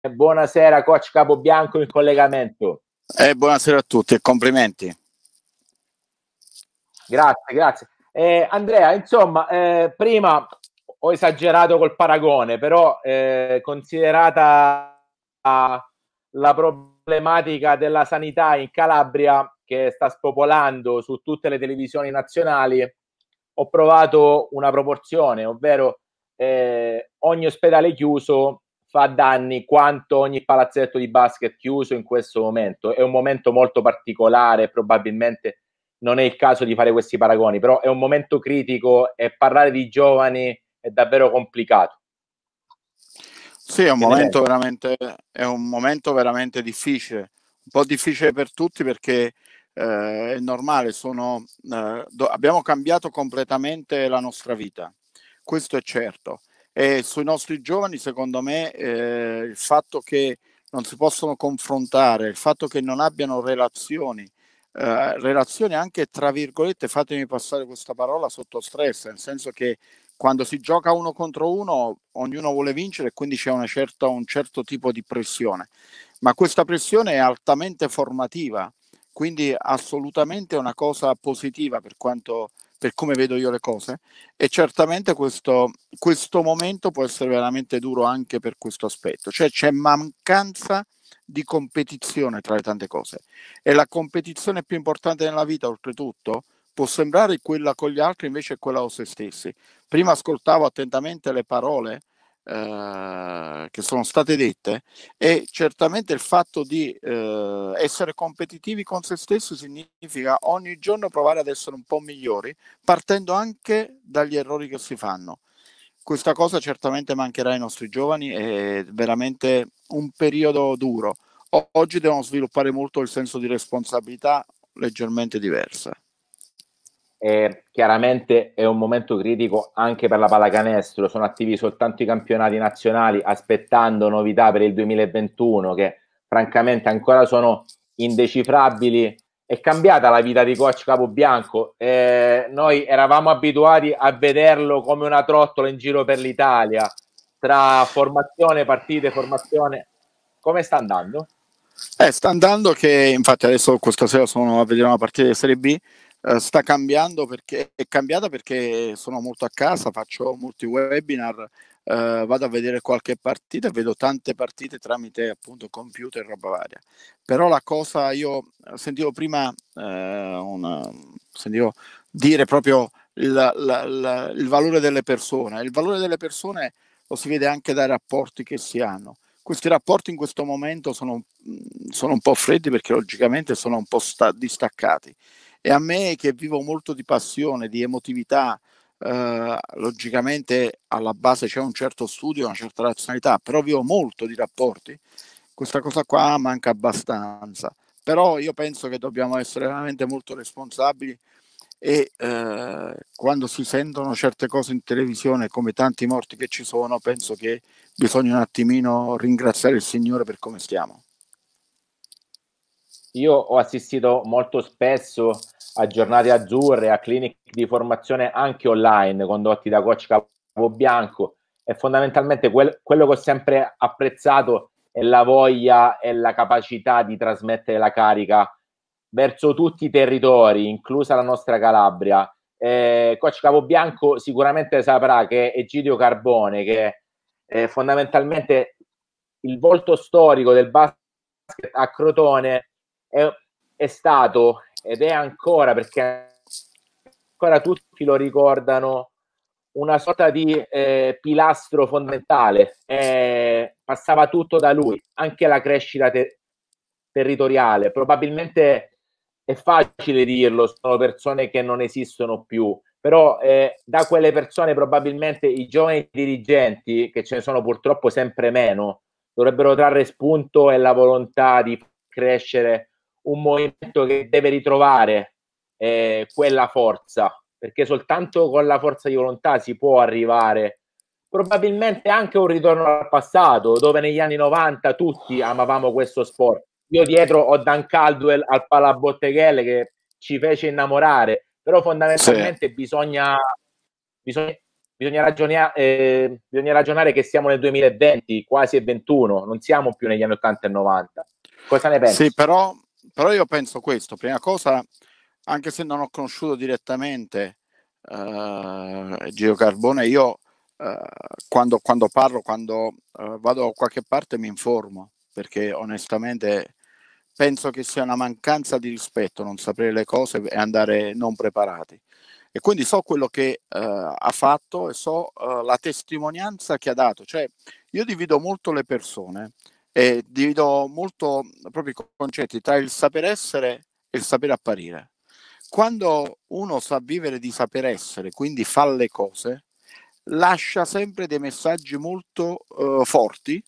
Eh, buonasera, coach Capobianco in collegamento. Eh, buonasera a tutti e complimenti. Grazie, grazie. Eh, Andrea, insomma, eh, prima ho esagerato col paragone, però eh, considerata la problematica della sanità in Calabria che sta spopolando su tutte le televisioni nazionali, ho provato una proporzione, ovvero eh, ogni ospedale chiuso fa danni quanto ogni palazzetto di basket chiuso in questo momento. È un momento molto particolare, probabilmente non è il caso di fare questi paragoni, però è un momento critico e parlare di giovani è davvero complicato. Sì, è un, momento veramente, è un momento veramente difficile, un po' difficile per tutti perché eh, è normale, sono, eh, do, abbiamo cambiato completamente la nostra vita, questo è certo. E sui nostri giovani, secondo me, eh, il fatto che non si possono confrontare, il fatto che non abbiano relazioni, eh, relazioni anche tra virgolette, fatemi passare questa parola sotto stress, nel senso che quando si gioca uno contro uno ognuno vuole vincere e quindi c'è certa, un certo tipo di pressione, ma questa pressione è altamente formativa, quindi assolutamente è una cosa positiva per quanto riguarda per come vedo io le cose e certamente questo, questo momento può essere veramente duro anche per questo aspetto, cioè c'è mancanza di competizione tra le tante cose e la competizione più importante nella vita oltretutto può sembrare quella con gli altri invece è quella con se stessi. Prima ascoltavo attentamente le parole eh, che sono state dette e certamente il fatto di eh, essere competitivi con se stessi significa ogni giorno provare ad essere un po' migliori, partendo anche dagli errori che si fanno. Questa cosa certamente mancherà ai nostri giovani, è veramente un periodo duro. O- oggi devono sviluppare molto il senso di responsabilità leggermente diversa. E chiaramente è un momento critico anche per la pallacanestro, sono attivi soltanto i campionati nazionali aspettando novità per il 2021 che francamente ancora sono indecifrabili. È cambiata la vita di coach Capobianco, eh, noi eravamo abituati a vederlo come una trottola in giro per l'Italia, tra formazione, partite, formazione. Come sta andando? Eh, sta andando che infatti adesso questa sera sono a vedere una partita di Serie B eh, sta cambiando perché è cambiata perché sono molto a casa, faccio molti webinar, eh, vado a vedere qualche partita, vedo tante partite tramite appunto computer e roba varia. Però la cosa io sentivo prima eh, una, sentivo dire proprio la, la, la, il valore delle persone. Il valore delle persone lo si vede anche dai rapporti che si hanno. Questi rapporti in questo momento sono, mm, sono un po' freddi perché logicamente sono un po' sta, distaccati e a me che vivo molto di passione, di emotività, eh, logicamente alla base c'è un certo studio, una certa razionalità, però vivo molto di rapporti, questa cosa qua manca abbastanza. Però io penso che dobbiamo essere veramente molto responsabili e eh, quando si sentono certe cose in televisione come tanti morti che ci sono penso che bisogna un attimino ringraziare il Signore per come stiamo io ho assistito molto spesso a giornate azzurre, a cliniche di formazione anche online condotti da coach Bianco e fondamentalmente quel, quello che ho sempre apprezzato è la voglia e la capacità di trasmettere la carica verso tutti i territori, inclusa la nostra Calabria. Eh, coach Bianco sicuramente saprà che Egidio Carbone, che è fondamentalmente il volto storico del basket a Crotone, è, è stato ed è ancora perché ancora tutti lo ricordano una sorta di eh, pilastro fondamentale, eh, passava tutto da lui, anche la crescita te- territoriale. Probabilmente è facile dirlo, sono persone che non esistono più, però eh, da quelle persone probabilmente i giovani dirigenti, che ce ne sono purtroppo sempre meno, dovrebbero trarre spunto e la volontà di crescere un movimento che deve ritrovare eh, quella forza, perché soltanto con la forza di volontà si può arrivare probabilmente anche un ritorno al passato, dove negli anni 90 tutti amavamo questo sport. Io dietro ho Dan Caldwell al Palabotteghele che ci fece innamorare, però fondamentalmente sì. bisogna, bisogna, bisogna, ragionare, eh, bisogna ragionare che siamo nel 2020, quasi 21, non siamo più negli anni 80 e 90. Cosa ne pensi? Sì, però però io penso questo, prima cosa, anche se non ho conosciuto direttamente eh, Giro Carbone, io eh, quando, quando, parlo, quando eh, vado da qualche parte mi informo, perché onestamente penso che sia una mancanza di rispetto non sapere le cose e andare non preparati. E quindi so quello che eh, ha fatto e so eh, la testimonianza che ha dato, cioè io divido molto le persone eh, divido molto proprio i concetti tra il saper essere e il saper apparire. Quando uno sa vivere di saper essere, quindi fa le cose, lascia sempre dei messaggi molto eh, forti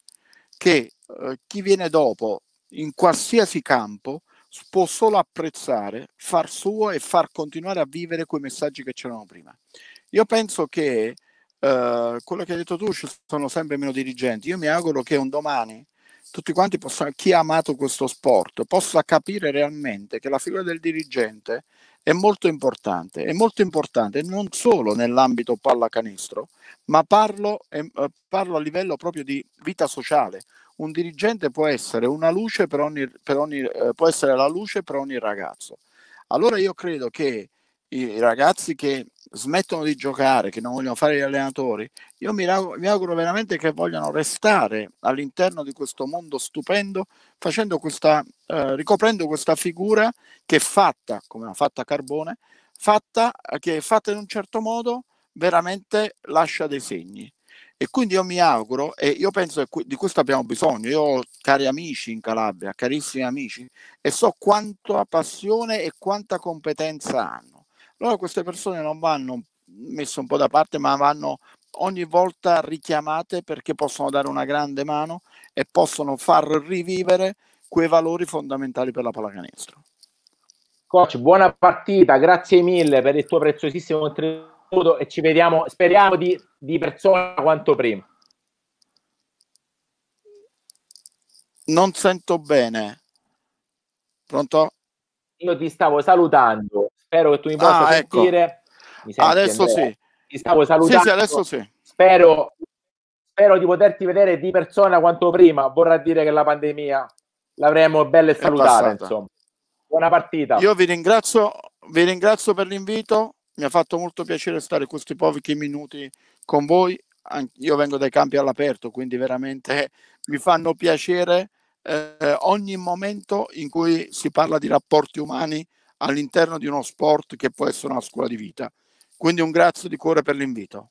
che eh, chi viene dopo in qualsiasi campo può solo apprezzare, far suo e far continuare a vivere quei messaggi che c'erano prima. Io penso che eh, quello che hai detto tu ci sono sempre meno dirigenti. Io mi auguro che un domani tutti quanti possano, chi ha amato questo sport possa capire realmente che la figura del dirigente è molto importante, è molto importante non solo nell'ambito pallacanestro, ma parlo, eh, parlo a livello proprio di vita sociale. Un dirigente può essere, per ogni, per ogni, eh, può essere la luce per ogni ragazzo. Allora io credo che i ragazzi che smettono di giocare, che non vogliono fare gli allenatori, io mi auguro, mi auguro veramente che vogliano restare all'interno di questo mondo stupendo, questa, eh, ricoprendo questa figura che è fatta, come ha fatta Carbone, fatta, che è fatta in un certo modo, veramente lascia dei segni. E quindi io mi auguro, e io penso che di questo abbiamo bisogno, io ho cari amici in Calabria, carissimi amici, e so quanta passione e quanta competenza hanno allora queste persone non vanno messe un po' da parte, ma vanno ogni volta richiamate perché possono dare una grande mano e possono far rivivere quei valori fondamentali per la pallacanestro. Coach, buona partita, grazie mille per il tuo preziosissimo contributo e ci vediamo, speriamo di, di persona quanto prima. Non sento bene. Pronto? Io ti stavo salutando. Spero che tu mi possa ah, ecco. sentire. Ecco. Mi senti, adesso Andrea? sì. Ti stavo salutando. Sì, sì, adesso sì. Spero, spero di poterti vedere di persona quanto prima. Vorrà dire che la pandemia l'avremo bella e salutata. Buona partita. Io vi ringrazio, vi ringrazio per l'invito. Mi ha fatto molto piacere stare questi pochi minuti con voi. Io vengo dai campi all'aperto, quindi veramente mi fanno piacere eh, ogni momento in cui si parla di rapporti umani all'interno di uno sport che può essere una scuola di vita. Quindi un grazie di cuore per l'invito.